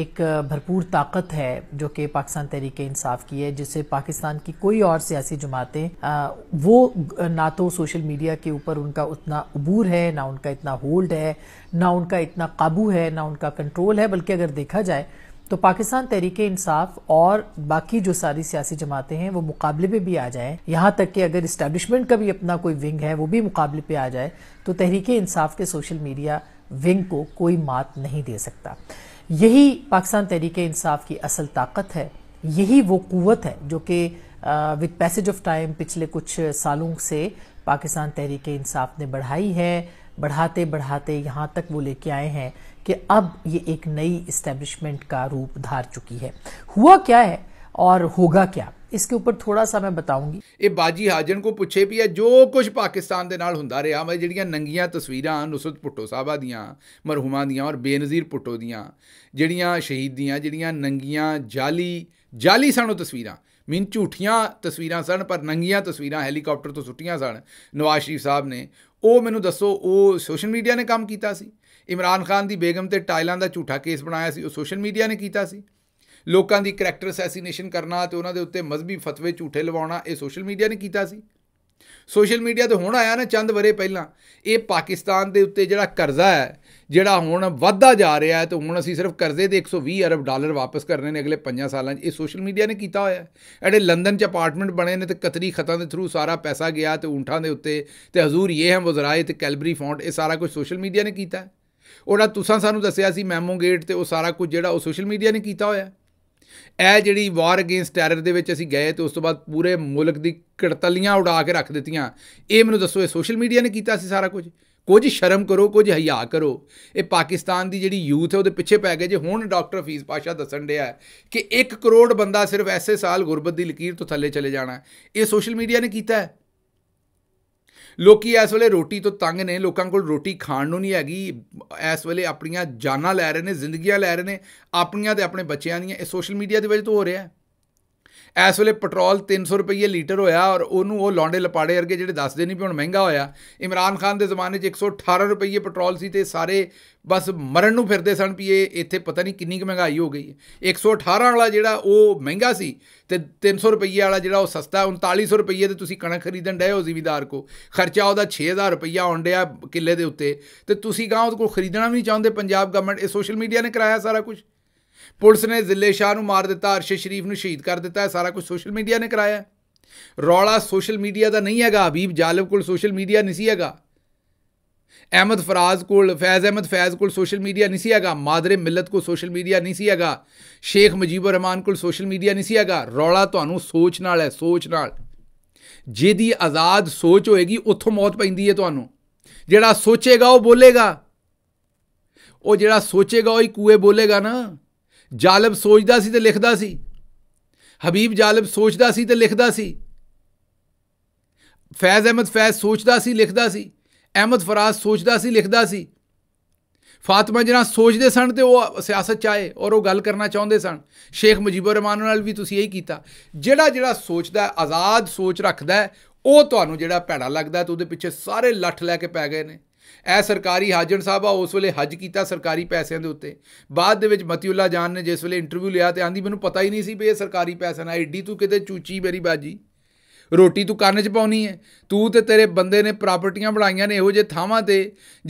एक भरपूर ताकत है जो कि पाकिस्तान तहरीक इंसाफ की है जिससे पाकिस्तान की कोई और सियासी जमातें वो ना तो सोशल मीडिया के ऊपर उनका उतना अबूर है ना उनका इतना होल्ड है ना उनका इतना काबू है ना उनका कंट्रोल है बल्कि अगर देखा जाए तो पाकिस्तान तहरीक इंसाफ और बाकी जो सारी सियासी जमातें हैं वो मुकाबले पे भी आ जाएं यहाँ तक कि अगर इस्टेब्लिशमेंट का भी अपना कोई विंग है वो भी मुकाबले पे आ जाए तो तहरीक इंसाफ के सोशल मीडिया विंग को कोई मात नहीं दे सकता यही पाकिस्तान तहरीक इंसाफ की असल ताकत है यही वो कुत है जो कि विद पैसेज ऑफ टाइम पिछले कुछ सालों से पाकिस्तान तहरीक इंसाफ ने बढ़ाई है बढ़ाते बढ़ाते यहाँ तक वो लेके आए हैं कि अब ये एक नई इस्टेब्लिशमेंट का रूप धार चुकी है हुआ क्या है और होगा क्या इसके ऊपर थोड़ा सा मैं बताऊंगी ये बाजी हाजन को पूछे भी है जो कुछ पाकिस्तान के नाल हों मैं जड़िया नंगिया तस्वीर नुसरत भुट्टो साहबा दियाँ मरहूमा दियाँ और बेनजीर भुट्टो दियाँ जड़िया शहीद दियाँ जड़िया नंगिया जाली जाली सन तस्वीर मीन झूठिया तस्वीर सन पर नंगिया तस्वीर हैलीकॉप्टर तो सुटिया सन नवाज शरीफ साहब ने वह मैं दसो वो सोशल मीडिया ने काम किया ਇਮਰਾਨ ਖਾਨ ਦੀ ਬੇਗਮ ਤੇ ਟਾਇਲਾਂ ਦਾ ਝੂਠਾ ਕੇਸ ਬਣਾਇਆ ਸੀ ਉਹ ਸੋਸ਼ਲ ਮੀਡੀਆ ਨੇ ਕੀਤਾ ਸੀ ਲੋਕਾਂ ਦੀ ਕੈਰੈਕਟਰ ਅਸੈਸੀਨੇਸ਼ਨ ਕਰਨਾ ਤੇ ਉਹਨਾਂ ਦੇ ਉੱਤੇ ਮਜ਼ਬੀ ਫਤਵੇ ਝੂਠੇ ਲਵਾਉਣਾ ਇਹ ਸੋਸ਼ਲ ਮੀਡੀਆ ਨੇ ਕੀਤਾ ਸੀ ਸੋਸ਼ਲ ਮੀਡੀਆ ਤੇ ਹੁਣ ਆਇਆ ਨਾ ਚੰਦ ਵਰੇ ਪਹਿਲਾਂ ਇਹ ਪਾਕਿਸਤਾਨ ਦੇ ਉੱਤੇ ਜਿਹੜਾ ਕਰਜ਼ਾ ਹੈ ਜਿਹੜਾ ਹੁਣ ਵੱਧਦਾ ਜਾ ਰਿਹਾ ਹੈ ਤੇ ਹੁਣ ਅਸੀਂ ਸਿਰਫ ਕਰਜ਼ੇ ਦੇ 120 ਅਰਬ ਡਾਲਰ ਵਾਪਸ ਕਰਨੇ ਨੇ ਅਗਲੇ 5 ਸਾਲਾਂ 'ਚ ਇਹ ਸੋਸ਼ਲ ਮੀਡੀਆ ਨੇ ਕੀਤਾ ਹੋਇਆ ਹੈ ਐਡੇ ਲੰਡਨ 'ਚ ਅਪਾਰਟਮੈਂਟ ਬਣੇ ਨੇ ਤੇ ਕਤਰੀ ਖਤਾਂ ਦੇ ਥਰੂ ਸਾਰਾ ਪੈਸਾ ਗਿਆ ਤੇ ਉਂਠਾਂ ਦੇ ਉੱਤੇ ਤੇ ਹਜ਼ੂਰ ਇਹ ਹੈ ਵਜ਼ਰਾਏ ਤੇ ਕੈਲਬਰੀ ਫੌਂਟ ਇਹ ਸਾਰਾ ਕੁਝ ਸੋਸ਼ਲ ਮੀਡੀਆ ਨੇ ਕੀਤਾ ਹੈ ਉਹਨਾਂ ਤੁਸਾਂ ਸਾਨੂੰ ਦੱਸਿਆ ਸੀ ਮੈਮੋ ਗੇਟ ਤੇ ਉਹ ਸਾਰਾ ਕੁਝ ਜਿਹੜਾ ਉਹ ਸੋਸ਼ਲ ਮੀਡੀਆ ਨੇ ਕੀਤਾ ਹੋਇਆ ਐ ਜਿਹੜੀ ਵਾਰ ਅਗੇਂਸਟ ਟੈਰਰ ਦੇ ਵਿੱਚ ਅਸੀਂ ਗਏ ਤੇ ਉਸ ਤੋਂ ਬਾਅਦ ਪੂਰੇ ਮੁਲਕ ਦੀ ਕੜਤਲੀਆਂ ਉਡਾ ਕੇ ਰੱਖ ਦਿੱਤੀਆਂ ਇਹ ਮੈਨੂੰ ਦੱਸੋ ਇਹ ਸੋਸ਼ਲ ਮੀਡੀਆ ਨੇ ਕੀਤਾ ਸੀ ਸਾਰਾ ਕੁਝ ਕੁਝ ਸ਼ਰਮ ਕਰੋ ਕੁਝ ਹਿਆ ਕਰੋ ਇਹ ਪਾਕਿਸਤਾਨ ਦੀ ਜਿਹੜੀ ਯੂਥ ਹੈ ਉਹਦੇ ਪਿੱਛੇ ਪੈ ਗਏ ਜੇ ਹੁਣ ਡਾਕਟਰ ਫੀਜ਼ ਪਾਸ਼ਾ ਦੱਸਣ ਡਿਆ ਕਿ 1 ਕਰੋੜ ਬੰਦਾ ਸਿਰਫ ਐਸੇ ਸਾਲ ਗੁਰਬਤ ਦੀ ਲਕੀਰ ਤੋਂ ਥੱਲੇ ਚਲੇ ਜਾਣਾ ਇਹ ਸੋਸ਼ਲ ਮੀਡੀਆ ਨੇ ਕੀਤਾ ਹੈ ਲੋਕੀ ਇਸ ਵੇਲੇ ਰੋਟੀ ਤੋਂ ਤੰਗ ਨੇ ਲੋਕਾਂ ਕੋਲ ਰੋਟੀ ਖਾਣ ਨੂੰ ਨਹੀਂ ਹੈਗੀ ਇਸ ਵੇਲੇ ਆਪਣੀਆਂ ਜਾਨਾਂ ਲੈ ਰਹੇ ਨੇ ਜ਼ਿੰਦਗੀਆਂ ਲੈ ਰਹੇ ਨੇ ਆਪਣੀਆਂ ਤੇ ਆਪਣੇ ਬੱਚਿਆਂ ਦੀਆਂ ਇਹ ਸੋਸ਼ਲ ਮੀਡੀਆ ਦੇ ਵਜ੍ਹਾ ਤੋਂ ਹੋ ਰਿਹਾ ਹੈ ਇਸ ਵੇਲੇ ਪੈਟਰੋਲ 300 ਰੁਪਏ ਲੀਟਰ ਹੋਇਆ ਔਰ ਉਹਨੂੰ ਉਹ ਲੌਂਡੇ ਲਪਾੜੇ ਵਰਗੇ ਜਿਹੜੇ ਦੱਸਦੇ ਨਹੀਂ ਵੀ ਹੁਣ ਮਹਿੰਗਾ ਹੋਇਆ ਇਮਰਾਨ ਖਾਨ ਦੇ ਜ਼ਮਾਨੇ 'ਚ 118 ਰੁਪਏ ਪੈਟਰੋਲ ਸੀ ਤੇ ਸਾਰੇ ਬਸ ਮਰਨ ਨੂੰ ਫਿਰਦੇ ਸਨ ਵੀ ਇਹ ਇੱਥੇ ਪਤਾ ਨਹੀਂ ਕਿੰਨੀ ਕੁ ਮਹਿੰਗਾਈ ਹੋ ਗਈ ਹੈ 118 ਵਾਲਾ ਜਿਹੜਾ ਉਹ ਮਹਿੰਗਾ ਸੀ ਤੇ 300 ਰੁਪਏ ਵਾਲਾ ਜਿਹੜਾ ਉਹ ਸਸਤਾ 3900 ਰੁਪਏ ਤੇ ਤੁਸੀਂ ਕਣਕ ਖਰੀਦਣ ਡਏ ਹੋ ਜ਼ਿਮੀਦਾਰ ਕੋ ਖਰਚਾ ਉਹਦਾ 6000 ਰੁਪਇਆ ਆਉਣ ਡਿਆ ਕਿੱਲੇ ਦੇ ਉੱਤੇ ਤੇ ਤੁਸੀਂ ਗਾਂਵ ਤੋਂ ਕੋਲ ਖਰੀਦਣਾ ਵੀ ਨਹੀਂ ਚਾਹੁੰਦੇ ਪੰਜਾਬ ਗਵਰਨਮੈਂਟ ਇਹ ਸੋਸ਼ਲ ਮੀਡੀਆ ਨੇ ਕਰਾਇਆ ਸਾਰਾ ਕੁਝ ਪੁਲਿਸ ਨੇ ਜ਼ਿੱਲੇ ਸ਼ਾਹ ਨੂੰ ਮਾਰ ਦਿੱਤਾ ਅਰਸ਼ ਸ਼ਰੀਫ ਨੂੰ ਸ਼ਹੀਦ ਕਰ ਦਿੱਤਾ ਸਾਰਾ ਕੁਝ ਸੋਸ਼ਲ ਮੀਡੀਆ ਨੇ ਕਰਾਇਆ ਰੌਲਾ ਸੋਸ਼ਲ ਮੀਡੀਆ ਦਾ ਨਹੀਂ ਹੈਗਾ ਹਬੀਬ ਜਾਲਬ ਕੋਲ ਸੋਸ਼ਲ ਮੀਡੀਆ ਨਹੀਂ ਸੀ ਹੈਗਾ ਅਹਿਮਦ ਫਰਾਜ਼ ਕੋਲ ਫੈਜ਼ ਅਹਿਮਦ ਫੈਜ਼ ਕੋਲ ਸੋਸ਼ਲ ਮੀਡੀਆ ਨਹੀਂ ਸੀ ਹੈਗਾ ਮਾਦਰੇ ਮਿਲਤ ਕੋਲ ਸੋਸ਼ਲ ਮੀਡੀਆ ਨਹੀਂ ਸੀ ਹੈਗਾ ਸ਼ੇਖ ਮਜੀਬੁਰ ਰਹਿਮਾਨ ਕੋਲ ਸੋਸ਼ਲ ਮੀਡੀਆ ਨਹੀਂ ਸੀ ਹੈਗਾ ਰੌਲਾ ਤੁਹਾਨੂੰ ਸੋਚ ਨਾਲ ਹੈ ਸੋਚ ਨਾਲ ਜਿਹਦੀ ਆਜ਼ਾਦ ਸੋਚ ਹੋਏਗੀ ਉੱਥੋਂ ਮੌਤ ਪੈਂਦੀ ਹੈ ਤੁਹਾਨੂੰ ਜਿਹੜਾ ਸੋਚੇਗਾ ਉਹ ਬੋਲੇਗਾ ਉਹ ਜਿਹੜਾ ਸੋਚੇਗਾ ਉਹ ਹੀ ਕੂਏ ਬੋਲੇਗਾ ਨਾ ਜਾਲਬ ਸੋਚਦਾ ਸੀ ਤੇ ਲਿਖਦਾ ਸੀ ਹਬੀਬ ਜਾਲਬ ਸੋਚਦਾ ਸੀ ਤੇ ਲਿਖਦਾ ਸੀ ਫੈਜ਼ ਅਹਿਮਦ ਫੈਜ਼ ਸੋਚਦਾ ਸੀ ਲਿਖਦਾ ਸੀ ਅਹਿਮਦ ਫਰਾਜ਼ ਸੋਚਦਾ ਸੀ ਲਿਖਦਾ ਸੀ ਫਾਤਿਮਾ ਜਨਾ ਸੋਚਦੇ ਸਨ ਤੇ ਉਹ ਸਿਆਸਤ ਚ ਆਏ ਔਰ ਉਹ ਗੱਲ ਕਰਨਾ ਚਾਹੁੰਦੇ ਸਨ ਸ਼ੇਖ ਮੁਜੀਬੁਰ ਰਹਿਮਾਨ ਨਾਲ ਵੀ ਤੁਸੀਂ ਇਹੀ ਕੀਤਾ ਜਿਹੜਾ ਜਿਹੜਾ ਸੋਚਦਾ ਆਜ਼ਾਦ ਸੋਚ ਰੱਖਦਾ ਉਹ ਤੁਹਾਨੂੰ ਜਿਹੜਾ ਭੈੜਾ ਲੱਗਦਾ ਤੇ ਉਹਦੇ ਪਿੱਛੇ ਸਾਰੇ ਲੱਠ ਲੈ ਕੇ ਪੈ ਗਏ ਨੇ ਇਹ ਸਰਕਾਰੀ ਸਾਹਿਬ ਆ ਉਸ ਵੇਲੇ ਹੱਜ ਕੀਤਾ ਸਰਕਾਰੀ ਪੈਸਿਆਂ ਦੇ ਉੱਤੇ ਬਾਅਦ ਦੇ ਵਿੱਚ ਮਤੀਉੱਲਾ ਜਾਨ ਨੇ ਜਿਸ ਵੇਲੇ ਇੰਟਰਵਿਊ ਲਿਆ ਤੇ ਆਂਦੀ ਮੈਨੂੰ ਪਤਾ ਹੀ ਨਹੀਂ ਸੀ ਵੀ ਇਹ ਸਰਕਾਰੀ ਪੈਸਾ ਨਾ ਐਡੀ ਤੂੰ ਕਿਤੇ ਚੂਚੀ ਮੇਰੀ ਬਾਜੀ ਰੋਟੀ ਤੂੰ ਕੰਨ 'ਚ ਪਾਉਣੀ ਹੈ ਤੂੰ ਤੇ ਤੇਰੇ ਬੰਦੇ ਨੇ ਪ੍ਰਾਪਰਟੀਆਂ ਬਣਾਈਆਂ ਨੇ ਇਹੋ ਜੇ ਥਾਵਾਂ ਤੇ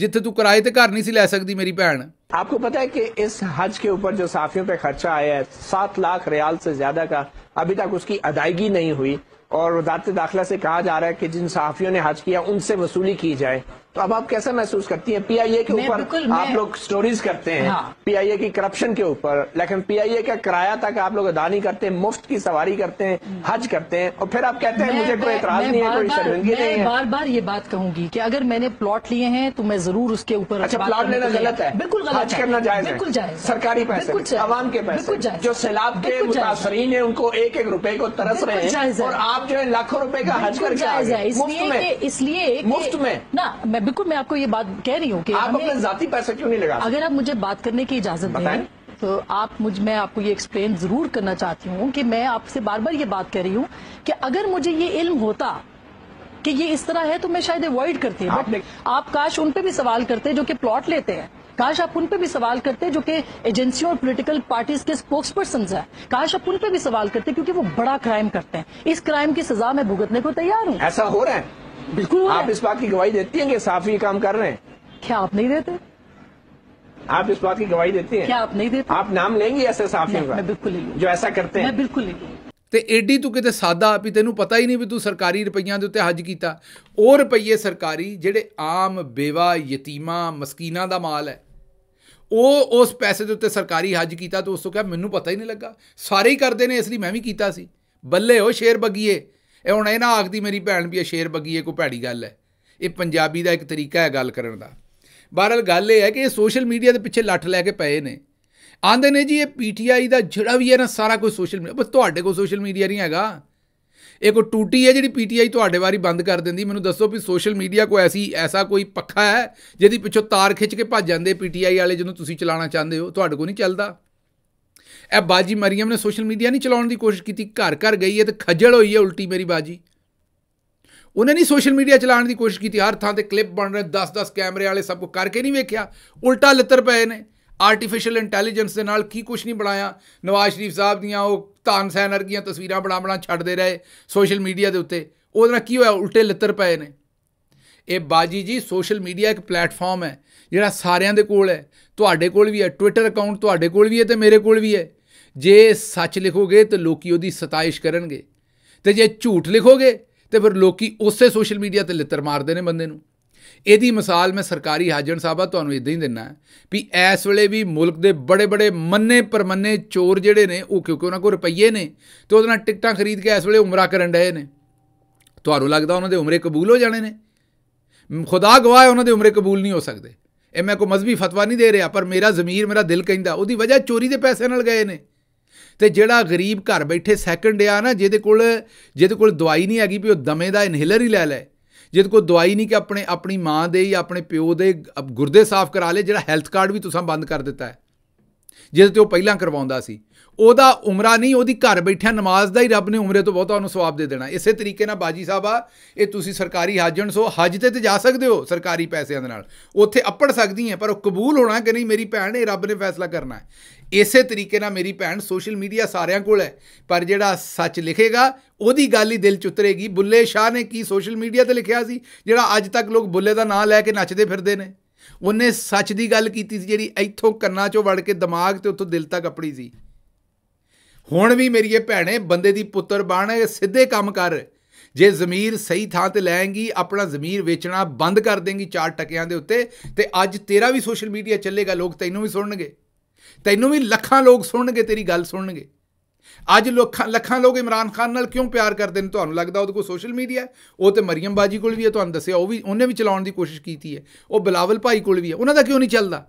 ਜਿੱਥੇ ਤੂੰ ਕਿਰਾਏ ਤੇ ਘਰ ਨਹੀਂ ਸੀ ਲੈ ਸਕਦੀ ਮੇਰੀ ਭੈਣ आपको पता है कि इस हज के ऊपर जो साफियों पे खर्चा आया है सात लाख रियाल से ज्यादा का अभी तक उसकी ਅਦਾਇਗੀ ਨਹੀਂ ਹੋਈ और वजारत दाखिला से कहा जा रहा है कि जिन सहाफियों ने हज किया उनसे वसूली की जाए तो अब आप कैसा महसूस करती हैं पीआईए के ऊपर आप लोग स्टोरीज करते हैं हाँ। पीआईए की करप्शन के ऊपर लेकिन पीआईए का किराया तक आप लोग अदा नहीं करते मुफ्त की सवारी करते हैं हज करते हैं और फिर आप कहते हैं मुझे कोई एतराज नहीं है कोई शर्मिंदगी नहीं है बार बार ये बात कहूंगी कि अगर मैंने प्लॉट लिए हैं तो मैं जरूर उसके ऊपर अच्छा प्लॉट लेना गलत है बिल्कुल हज करना जायज बिल्कुल सरकारी पैसे आवाम के पैसे जो सैलाब के मुतासरीन है उनको एक एक रुपए को तरस रहे हैं और आप आप जो है लाखों रुपए का हज कर इसलिए इसलिए मुफ्त में ना मैं बिल्कुल मैं आपको ये बात कह रही हूँ की आप अपने जाती पैसा क्यों नहीं लगा अगर आप मुझे बात करने की इजाजत दें तो आप मुझ मैं आपको ये एक्सप्लेन जरूर करना चाहती हूँ कि मैं आपसे बार बार ये बात कर रही हूँ कि अगर मुझे ये इल्म होता कि ये इस तरह है तो मैं शायद अवॉइड करती हूँ आप काश उन पे भी सवाल करते जो कि प्लॉट लेते हैं काश आप उन पे भी सवाल करते जो कि एजेंसियों और पॉलिटिकल पार्टीज के स्पोक्स पर्सन है काश आप उन पे भी सवाल करते क्योंकि वो बड़ा क्राइम करते हैं इस क्राइम की सजा में भुगतने को तैयार हूँ ऐसा हो रहा है बिल्कुल आप इस बात की गवाही देती है कि साफ ही काम कर रहे हैं क्या आप नहीं देते आप इस बात की गवाही देती हैं क्या आप नहीं देते आप नाम लेंगे ऐसे साफियों का बिल्कुल जो ऐसा करते हैं बिल्कुल ਤੇ ਏਡੀ ਤੂੰ ਕਿਤੇ ਸਾਦਾ ਵੀ ਤੈਨੂੰ ਪਤਾ ਹੀ ਨਹੀਂ ਵੀ ਤੂੰ ਸਰਕਾਰੀ ਰੁਪਈਆਂ ਦੇ ਉੱਤੇ ਹੱਜ ਕੀਤਾ ਉਹ ਰੁਪਈਏ ਸਰਕਾਰੀ ਜਿਹੜੇ ਆਮ ਬੇਵਾ ਯਤੀਮਾ ਮਸਕੀਨਾ ਦਾ ਮਾਲ ਹੈ ਉਹ ਉਸ ਪੈਸੇ ਦੇ ਉੱਤੇ ਸਰਕਾਰੀ ਹੱਜ ਕੀਤਾ ਤੂੰ ਉਸ ਤੋਂ ਕਿਹਾ ਮੈਨੂੰ ਪਤਾ ਹੀ ਨਹੀਂ ਲੱਗਾ ਸਾਰੇ ਹੀ ਕਰਦੇ ਨੇ ਇਸ ਲਈ ਮੈਂ ਵੀ ਕੀਤਾ ਸੀ ਬੱਲੇ ਹੋ ਸ਼ੇਰ ਬੱਗੀਏ ਇਹ ਹੁਣ ਇਹ ਨਾ ਆਖਦੀ ਮੇਰੀ ਭੈਣ ਵੀ ਇਹ ਸ਼ੇਰ ਬੱਗੀਏ ਕੋਈ ਭੈੜੀ ਗੱਲ ਹੈ ਇਹ ਪੰਜਾਬੀ ਦਾ ਇੱਕ ਤਰੀਕਾ ਹੈ ਗੱਲ ਕਰਨ ਦਾ ਬਹਰਲ ਗੱਲ ਇਹ ਹੈ ਕਿ ਇਹ ਸੋਸ਼ਲ ਮੀਡੀਆ ਦੇ ਪਿੱਛੇ ਲੱਠ ਲੈ ਕੇ ਪਏ ਨੇ ਆਂਦੇ ਨੇ ਜੀ ਇਹ ਪੀਟੀਆਈ ਦਾ ਜਿਹੜਾ ਵੀ ਹੈ ਨਾ ਸਾਰਾ ਕੋਈ ਸੋਸ਼ਲ ਮੀਡੀਆ ਬਸ ਤੁਹਾਡੇ ਕੋਲ ਸੋਸ਼ਲ ਮੀਡੀਆ ਨਹੀਂ ਹੈਗਾ ਇਹ ਕੋ ਟੂਟੀ ਹੈ ਜਿਹੜੀ ਪੀਟੀਆਈ ਤੁਹਾਡੇ ਵਾਰੀ ਬੰਦ ਕਰ ਦਿੰਦੀ ਮੈਨੂੰ ਦੱਸੋ ਵੀ ਸੋਸ਼ਲ ਮੀਡੀਆ ਕੋ ਐਸੀ ਐਸਾ ਕੋਈ ਪੱਖਾ ਹੈ ਜਿਹਦੀ ਪਿੱਛੋਂ ਤਾਰ ਖਿੱਚ ਕੇ ਭੱਜ ਜਾਂਦੇ ਪੀਟੀਆਈ ਵਾਲੇ ਜਿਹਨੂੰ ਤੁਸੀਂ ਚਲਾਉਣਾ ਚਾਹੁੰਦੇ ਹੋ ਤੁਹਾਡੇ ਕੋ ਨਹੀਂ ਚੱਲਦਾ ਇਹ ਬਾਜੀ ਮਰੀਮ ਨੇ ਸੋਸ਼ਲ ਮੀਡੀਆ ਨਹੀਂ ਚਲਾਉਣ ਦੀ ਕੋਸ਼ਿਸ਼ ਕੀਤੀ ਘਰ ਘਰ ਗਈ ਹੈ ਤੇ ਖੱਜਲ ਹੋਈ ਹੈ ਉਲਟੀ ਮੇਰੀ ਬਾਜੀ ਉਹਨੇ ਨਹੀਂ ਸੋਸ਼ਲ ਮੀਡੀਆ ਚਲਾਉਣ ਦੀ ਕੋਸ਼ਿਸ਼ ਕੀਤੀ ਹਰ ਥਾਂ ਤੇ ਕਲਿੱਪ ਬਣ ਰਹੇ 10-10 ਕੈਮਰੇ ਵਾਲੇ ਸਭ ਕੋ ਕਰਕੇ ਨਹੀਂ ਵੇਖਿਆ ਉਲਟਾ ਲੱਤਰ ਪਏ ਨੇ ਆਰਟੀਫੀਸ਼ੀਅਲ ਇੰਟੈਲੀਜੈਂਸ ਦੇ ਨਾਲ ਕੀ ਕੁਝ ਨਹੀਂ ਬਣਾਇਆ ਨਵਾਜ਼ ਸ਼ਰੀਫ ਸਾਹਿਬ ਦੀਆਂ ਉਹ ਤਾਨਸੈਨ ਵਰਗੀਆਂ ਤਸਵੀਰਾਂ ਬਣਾ ਬਣਾ ਛੱਡਦੇ ਰਹੇ ਸੋਸ਼ਲ ਮੀਡੀਆ ਦੇ ਉੱਤੇ ਉਹਦੇ ਨਾਲ ਕੀ ਹੋਇਆ ਉਲਟੇ ਲੱਤਰ ਪਏ ਨੇ ਇਹ ਬਾਜੀ ਜੀ ਸੋਸ਼ਲ ਮੀਡੀਆ ਇੱਕ ਪਲੇਟਫਾਰਮ ਹੈ ਜਿਹੜਾ ਸਾਰਿਆਂ ਦੇ ਕੋਲ ਹੈ ਤੁਹਾਡੇ ਕੋਲ ਵੀ ਹੈ ਟਵਿੱਟਰ ਅਕਾਊਂਟ ਤੁਹਾਡੇ ਕੋਲ ਵੀ ਹੈ ਤੇ ਮੇਰੇ ਕੋਲ ਵੀ ਹੈ ਜੇ ਸੱਚ ਲਿਖੋਗੇ ਤੇ ਲੋਕੀ ਉਹਦੀ ਸਤਾਇਸ਼ ਕਰਨਗੇ ਤੇ ਜੇ ਝੂਠ ਲਿਖੋਗੇ ਤੇ ਫਿਰ ਲੋਕੀ ਉਸੇ ਸੋਸ਼ਲ ਮੀਡੀਆ ਤੇ ਲਿੱਤਰ ਮਾਰਦੇ ਨੇ ਬੰਦੇ ਨੂੰ ਇਹਦੀ ਮਿਸਾਲ ਮੈਂ ਸਰਕਾਰੀ ਹਾਜਣ ਸਾਹਿਬਾ ਤੁਹਾਨੂੰ ਇਦਾਂ ਹੀ ਦਿੰਨਾ ਵੀ ਇਸ ਵੇਲੇ ਵੀ ਮੁਲਕ ਦੇ ਬੜੇ ਬੜੇ ਮੰਨੇ ਪਰਮੰਨੇ ਚੋਰ ਜਿਹੜੇ ਨੇ ਉਹ ਕਿਉਂਕਿ ਉਹਨਾਂ ਕੋਲ ਰੁਪਈਏ ਨੇ ਤੇ ਉਹਦੇ ਨਾਲ ਟਿਕਟਾਂ ਖਰੀਦ ਕੇ ਇਸ ਵੇਲੇ ਉਮਰਾ ਕਰਨ ਡਏ ਨੇ ਤੁਹਾਨੂੰ ਲੱਗਦਾ ਉਹਨਾਂ ਦੇ ਉਮਰੇ ਕਬੂਲ ਹੋ ਜਾਣੇ ਨੇ ਖੁਦਾ ਗਵਾਹ ਉਹਨਾਂ ਦੇ ਉਮਰੇ ਕਬੂਲ ਨਹੀਂ ਹੋ ਸਕਦੇ ਇਹ ਮੈਂ ਕੋਈ ਮਜ਼ਬੀ ਫਤਵਾ ਨਹੀਂ ਦੇ ਰਿਹਾ ਪਰ ਮੇਰਾ ਜ਼ਮੀਰ ਮੇਰਾ ਦਿਲ ਕਹਿੰਦਾ ਉਹਦੀ ਵਜ੍ਹਾ ਚੋਰੀ ਦੇ ਪੈਸੇ ਨਾਲ ਗਏ ਨੇ ਤੇ ਜਿਹੜਾ ਗਰੀਬ ਘਰ ਬੈਠੇ ਸੈਕੰਡ ਆ ਨਾ ਜਿਹਦੇ ਕੋਲ ਜਿਹਦੇ ਕੋਲ ਦਵਾਈ ਨਹੀਂ ਹੈਗੀ ਵੀ ਉਹ ਦਮੇ ਦਾ ਇਨਹੇਲਰ ਹੀ ਲੈ ਲੈ ਜੇ ਕੋਈ ਦਵਾਈ ਨਹੀਂ ਕਿ ਆਪਣੇ ਆਪਣੀ ਮਾਂ ਦੇ ਜਾਂ ਆਪਣੇ ਪਿਓ ਦੇ ਗੁਰਦੇ ਸਾਫ਼ ਕਰਾ ਲੇ ਜਿਹੜਾ ਹੈਲਥ ਕਾਰਡ ਵੀ ਤੁਸੀਂ ਬੰਦ ਕਰ ਦਿੱਤਾ ਹੈ ਜਿਸ ਤੇ ਉਹ ਪਹਿਲਾਂ ਕਰਵਾਉਂਦਾ ਸੀ ਉਹਦਾ ਉਮਰਾ ਨਹੀਂ ਉਹਦੀ ਘਰ ਬੈਠਿਆ ਨਮਾਜ਼ ਦਾ ਹੀ ਰੱਬ ਨੇ ਉਮਰੇ ਤੋਂ ਬਹੁਤਾ ਉਹਨੂੰ ਸਵਾਬ ਦੇ ਦੇਣਾ ਇਸੇ ਤਰੀਕੇ ਨਾਲ ਬਾਜੀ ਸਾਹਿਬ ਆ ਇਹ ਤੁਸੀਂ ਸਰਕਾਰੀ ਹਾਜਣ ਸੋ ਹਜ ਤੇ ਤੇ ਜਾ ਸਕਦੇ ਹੋ ਸਰਕਾਰੀ ਪੈਸਿਆਂ ਦੇ ਨਾਲ ਉੱਥੇ ਅੱਪੜ ਸਕਦੀ ਹੈ ਪਰ ਉਹ ਕਬੂਲ ਹੋਣਾ ਕਿ ਨਹੀਂ ਮੇਰੀ ਭੈਣ ਇਹ ਰੱਬ ਨੇ ਫੈਸਲਾ ਕਰਨਾ ਹੈ ਇਸੇ ਤਰੀਕੇ ਨਾਲ ਮੇਰੀ ਭੈਣ ਸੋਸ਼ਲ ਮੀਡੀਆ ਸਾਰਿਆਂ ਕੋਲ ਹੈ ਪਰ ਜਿਹੜਾ ਸੱਚ ਲਿਖੇਗਾ ਉਹਦੀ ਗੱਲ ਹੀ ਦਿਲ ਚ ਉਤਰੇਗੀ ਬੁੱਲੇ ਸ਼ਾਹ ਨੇ ਕੀ ਸੋਸ਼ਲ ਮੀਡੀਆ ਤੇ ਲਿਖਿਆ ਸੀ ਜਿਹੜਾ ਅੱਜ ਤੱਕ ਲੋਕ ਬੁੱਲੇ ਦਾ ਨਾਂ ਲੈ ਕੇ ਨੱਚਦੇ ਫਿਰਦੇ ਨੇ ਉਹਨੇ ਸੱਚ ਦੀ ਗੱਲ ਕੀਤੀ ਸੀ ਜਿਹੜੀ ਇੱਥੋਂ ਕੰਨਾਂ ਚੋਂ ਵੜ ਕੇ ਦਿਮਾਗ ਤੇ ਉੱਥੋਂ ਦਿਲ ਤੱਕ ਅਪੜੀ ਸੀ ਹੁਣ ਵੀ ਮੇਰੀ ਇਹ ਭੈਣੇ ਬੰਦੇ ਦੀ ਪੁੱਤਰ ਬਣ ਸਿੱਧੇ ਕੰਮ ਕਰ ਜੇ ਜ਼ਮੀਰ ਸਹੀ ਥਾਂ ਤੇ ਲੈਂਗੀ ਆਪਣਾ ਜ਼ਮੀਰ ਵੇਚਣਾ ਬੰਦ ਕਰ ਦੇਂਗੀ 4 ਟਕਿਆਂ ਦੇ ਉੱਤੇ ਤੇ ਅੱਜ ਤੇਰਾ ਵੀ ਸੋਸ਼ਲ ਮੀਡੀਆ ਚੱਲੇਗਾ ਲੋਕ ਤੈਨੂੰ ਵੀ ਸੁਣਨਗੇ ਤੈਨੂੰ ਵੀ ਲੱਖਾਂ ਲੋਕ ਸੁਣਨਗੇ ਤੇਰੀ ਗੱਲ ਸੁਣਨਗੇ ਅੱਜ ਲੱਖਾਂ ਲੱਖਾਂ ਲੋਕ ਇਮਰਾਨ ਖਾਨ ਨਾਲ ਕਿਉਂ ਪਿਆਰ ਕਰਦੇ ਨੇ ਤੁਹਾਨੂੰ ਲੱਗਦਾ ਉਹਦੇ ਕੋਲ ਸੋਸ਼ਲ ਮੀਡੀਆ ਉਹ ਤੇ ਮਰੀਮ ਬਾਜੀ ਕੋਲ ਵੀ ਹੈ ਤੁਹਾਨੂੰ ਦੱਸਿਆ ਉਹ ਵੀ ਉਹਨੇ ਵੀ ਚਲਾਉਣ ਦੀ ਕੋਸ਼ਿਸ਼ ਕੀਤੀ ਹੈ ਉਹ ਬਲਾਵਲ ਭਾਈ ਕੋਲ ਵੀ ਹੈ ਉਹਨਾਂ ਦਾ ਕਿਉਂ ਨਹੀਂ ਚੱਲਦਾ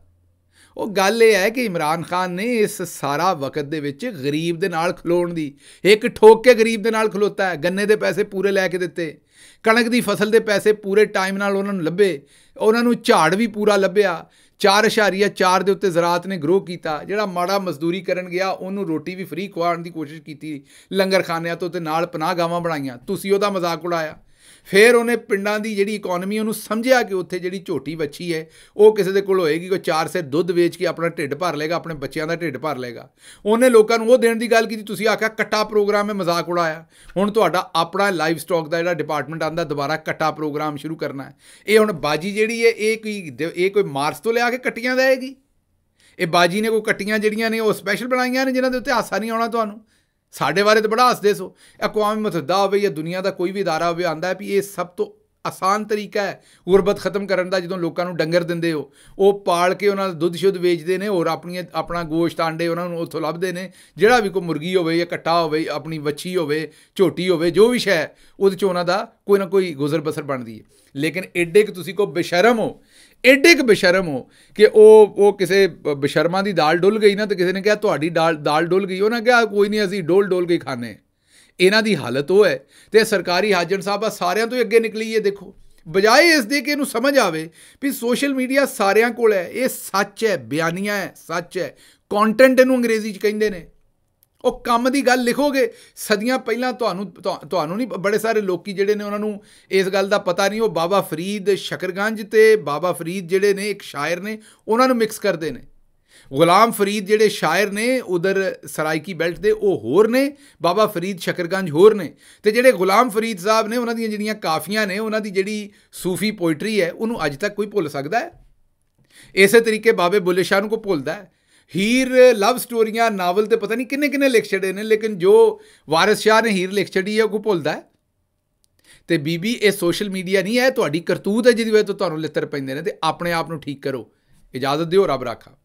ਉਹ ਗੱਲ ਇਹ ਹੈ ਕਿ ਇਮਰਾਨ ਖਾਨ ਨੇ ਇਸ ਸਾਰਾ ਵਕਤ ਦੇ ਵਿੱਚ ਗਰੀਬ ਦੇ ਨਾਲ ਖਲੋਣ ਦੀ ਇੱਕ ਠੋਕ ਕੇ ਗਰੀਬ ਦੇ ਨਾਲ ਖਲੋਤਾ ਹੈ ਗੰਨੇ ਦੇ ਪੈਸੇ ਪੂਰੇ ਲੈ ਕੇ ਦਿੱਤੇ ਕਣਕ ਦੀ ਫਸਲ ਦੇ ਪੈਸੇ ਪੂਰੇ ਟਾਈਮ ਨਾਲ ਉਹਨਾਂ ਨੂੰ ਲੱਭੇ ਉਹਨਾਂ ਨੂੰ ਝਾੜ ਵੀ ਪੂਰਾ ਲੱਭਿਆ 4.4 ਦੇ ਉੱਤੇ ਜ਼ਰਾਤ ਨੇ ਗਰੋ ਕੀਤਾ ਜਿਹੜਾ ਮਾੜਾ ਮਜ਼ਦੂਰੀ ਕਰਨ ਗਿਆ ਉਹਨੂੰ ਰੋਟੀ ਵੀ ਫ੍ਰੀ ਖਵਾਉਣ ਦੀ ਕੋਸ਼ਿਸ਼ ਕੀਤੀ ਲੰਗਰ ਖਾਨਿਆਂ ਤੋਂ ਤੇ ਨਾਲ ਪਨਾਹਗਾਵਾਂ ਬਣਾਈਆਂ ਤੁਸੀਂ ਉਹਦਾ ਮਜ਼ਾਕ ਉਡਾਇਆ ਫਿਰ ਉਹਨੇ ਪਿੰਡਾਂ ਦੀ ਜਿਹੜੀ ਇਕਨੋਮੀ ਉਹਨੂੰ ਸਮਝਿਆ ਕਿ ਉੱਥੇ ਜਿਹੜੀ ਝੋਟੀ ਬੱਚੀ ਹੈ ਉਹ ਕਿਸੇ ਦੇ ਕੋਲ ਹੋਏਗੀ ਕੋਈ ਚਾਰ ਸੇ ਦੁੱਧ ਵੇਚ ਕੇ ਆਪਣਾ ਢਿੱਡ ਭਰ ਲੇਗਾ ਆਪਣੇ ਬੱਚਿਆਂ ਦਾ ਢਿੱਡ ਭਰ ਲੇਗਾ ਉਹਨੇ ਲੋਕਾਂ ਨੂੰ ਉਹ ਦੇਣ ਦੀ ਗੱਲ ਕੀਤੀ ਤੁਸੀਂ ਆਖਿਆ ਕੱਟਾ ਪ੍ਰੋਗਰਾਮ ਹੈ ਮਜ਼ਾਕ ਉਡਾਇਆ ਹੁਣ ਤੁਹਾਡਾ ਆਪਣਾ ਲਾਈਵ ਸਟਾਕ ਦਾ ਜਿਹੜਾ ਡਿਪਾਰਟਮੈਂਟ ਆਂਦਾ ਦੁਬਾਰਾ ਕੱਟਾ ਪ੍ਰੋਗਰਾਮ ਸ਼ੁਰੂ ਕਰਨਾ ਹੈ ਇਹ ਹੁਣ ਬਾਜੀ ਜਿਹੜੀ ਹੈ ਇਹ ਕੋਈ ਇਹ ਕੋਈ ਮਾਰਸ ਤੋਂ ਲਿਆ ਕੇ ਕੱਟੀਆਂ ਦਾ ਹੈਗੀ ਇਹ ਬਾਜੀ ਨੇ ਕੋਈ ਕੱਟੀਆਂ ਜਿਹੜੀਆਂ ਨੇ ਉਹ ਸਪੈਸ਼ਲ ਬਣਾਈਆਂ ਨੇ ਜਿਨ੍ਹਾਂ ਦੇ ਉੱਤੇ ਹਾਸਾ ਨਹੀਂ ਆਉਣਾ ਤੁਹਾਨੂੰ ਸਾਡੇ ਬਾਰੇ ਤਾਂ ਬੜਾ ਹੱਸਦੇ ਸੋ ਅਕਵਾਮ ਮੁਤਹਦਾ ਹੋਵੇ ਜਾਂ ਦੁਨੀਆ ਦਾ ਕੋਈ ਵੀ ادارہ ਹੋਵੇ ਆਂਦਾ ਹੈ ਵੀ ਇਹ ਸਭ ਤੋਂ ਆਸਾਨ ਤਰੀਕਾ ਹੈ ਗੁਰਬਤ ਖਤਮ ਕਰਨ ਦਾ ਜਦੋਂ ਲੋਕਾਂ ਨੂੰ ਡੰਗਰ ਦਿੰਦੇ ਹੋ ਉਹ ਪਾਲ ਕੇ ਉਹਨਾਂ ਦਾ ਦੁੱਧ ਸ਼ੁੱਧ ਵੇਚਦੇ ਨੇ ਹੋਰ ਆਪਣੀਆਂ ਆਪਣਾ ਗੋਸ਼ਤ ਆਂਡੇ ਉਹਨਾਂ ਨੂੰ ਉੱਥੋਂ ਲੱਭਦੇ ਨੇ ਜਿਹੜਾ ਵੀ ਕੋਈ ਮੁਰਗੀ ਹੋਵੇ ਜਾਂ ਕੱਟਾ ਹੋਵੇ ਆਪਣੀ ਵੱਛੀ ਹੋਵੇ ਝੋਟੀ ਹੋਵੇ ਜੋ ਵੀ ਸ਼ੈ ਉਹਦੇ ਚ ਉਹਨਾਂ ਦਾ ਕੋਈ ਨਾ ਕੋਈ ਗੁਜ਼ਰ ਬਸਰ ਬਣਦੀ ਹੈ ਲੇਕਿਨ ਐਡੇ ਕਿ ਤੁਸੀਂ ਕੋ ਬੇਸ਼ਰਮ ਹੋ ਐਡੇ ਕਿ ਬਸ਼ਰਮ ਹੋ ਕਿ ਉਹ ਉਹ ਕਿਸੇ ਬਸ਼ਰਮਾ ਦੀ ਦਾਲ ਡੁੱਲ ਗਈ ਨਾ ਤੇ ਕਿਸੇ ਨੇ ਕਿਹਾ ਤੁਹਾਡੀ ਦਾਲ ਦਾਲ ਡੁੱਲ ਗਈ ਉਹਨਾਂ ਕਿਹਾ ਕੋਈ ਨਹੀਂ ਅਸੀਂ ਡੋਲ ਡੋਲ ਕੇ ਖਾਣੇ ਇਹਨਾਂ ਦੀ ਹਾਲਤ ਉਹ ਹੈ ਤੇ ਸਰਕਾਰੀ ਹਾਜਨ ਸਾਹਿਬ ਆ ਸਾਰਿਆਂ ਤੋਂ ਅੱਗੇ ਨਿਕਲੀ ਇਹ ਦੇਖੋ ਬਜਾਏ ਇਸ ਦੇ ਕਿ ਇਹਨੂੰ ਸਮਝ ਆਵੇ ਵੀ ਸੋਸ਼ਲ ਮੀਡੀਆ ਸਾਰਿਆਂ ਕੋਲ ਹੈ ਇਹ ਸੱਚ ਹੈ ਬਿਆਨੀਆਂ ਹੈ ਸੱਚ ਹੈ ਕੰਟੈਂਟ ਇਹਨੂੰ ਅੰਗਰੇਜ਼ੀ ਚ ਕਹਿੰਦੇ ਨੇ ਉਹ ਕੰਮ ਦੀ ਗੱਲ ਲਿਖੋਗੇ ਸਦੀਆਂ ਪਹਿਲਾਂ ਤੁਹਾਨੂੰ ਤੁਹਾਨੂੰ ਨਹੀਂ ਬੜੇ ਸਾਰੇ ਲੋਕੀ ਜਿਹੜੇ ਨੇ ਉਹਨਾਂ ਨੂੰ ਇਸ ਗੱਲ ਦਾ ਪਤਾ ਨਹੀਂ ਉਹ ਬਾਬਾ ਫਰੀਦ ਸ਼ਕਰਗੰਜ ਤੇ ਬਾਬਾ ਫਰੀਦ ਜਿਹੜੇ ਨੇ ਇੱਕ ਸ਼ਾਇਰ ਨੇ ਉਹਨਾਂ ਨੂੰ ਮਿਕਸ ਕਰਦੇ ਨੇ ਗੁਲਾਮ ਫਰੀਦ ਜਿਹੜੇ ਸ਼ਾਇਰ ਨੇ ਉਧਰ ਸਰਾਇਕੀ ਬੈਲਟ ਦੇ ਉਹ ਹੋਰ ਨੇ ਬਾਬਾ ਫਰੀਦ ਸ਼ਕਰਗੰਜ ਹੋਰ ਨੇ ਤੇ ਜਿਹੜੇ ਗੁਲਾਮ ਫਰੀਦ ਸਾਹਿਬ ਨੇ ਉਹਨਾਂ ਦੀਆਂ ਜਿਹੜੀਆਂ ਕਾਫੀਆਂ ਨੇ ਉਹਨਾਂ ਦੀ ਜਿਹੜੀ ਸੂਫੀ ਪੋਇਟਰੀ ਹੈ ਉਹਨੂੰ ਅੱਜ ਤੱਕ ਕੋਈ ਭੁੱਲ ਸਕਦਾ ਹੈ ਇਸੇ ਤਰੀਕੇ ਬਾਬੇ ਬੁੱਲੇ ਸ਼ਾਹ ਨੂੰ ਕੋ ਭੁੱਲਦਾ ਹੈ ਹੀਰ ਲਵ ਸਟੋਰੀਆਂ ਨਾਵਲ ਤੇ ਪਤਾ ਨਹੀਂ ਕਿੰਨੇ ਕਿੰਨੇ ਲਿਖ ਛੜੇ ਨੇ ਲੇਕਿਨ ਜੋ ਵਾਰਿਸ ਸ਼ਾਹ ਨੇ ਹੀਰ ਲਿਖ ਛੜੀ ਹੈ ਉਹ ਭੁੱਲਦਾ ਹੈ ਤੇ ਬੀਬੀ ਇਹ ਸੋਸ਼ਲ ਮੀਡੀਆ ਨਹੀਂ ਹੈ ਤੁਹਾਡੀ ਕਰਤੂਤ ਹੈ ਜਿਹਦੀ ਵਜ੍ਹਾ ਤੋਂ ਤੁਹਾਨੂੰ ਲਿੱਤਰ ਪੈਂਦੇ ਨੇ ਤੇ ਆਪਣੇ ਆਪ ਨੂੰ ਠੀਕ ਕਰੋ ਇਜਾਜ਼ਤ ਦਿਓ ਰੱਬ ਰਾਖਾ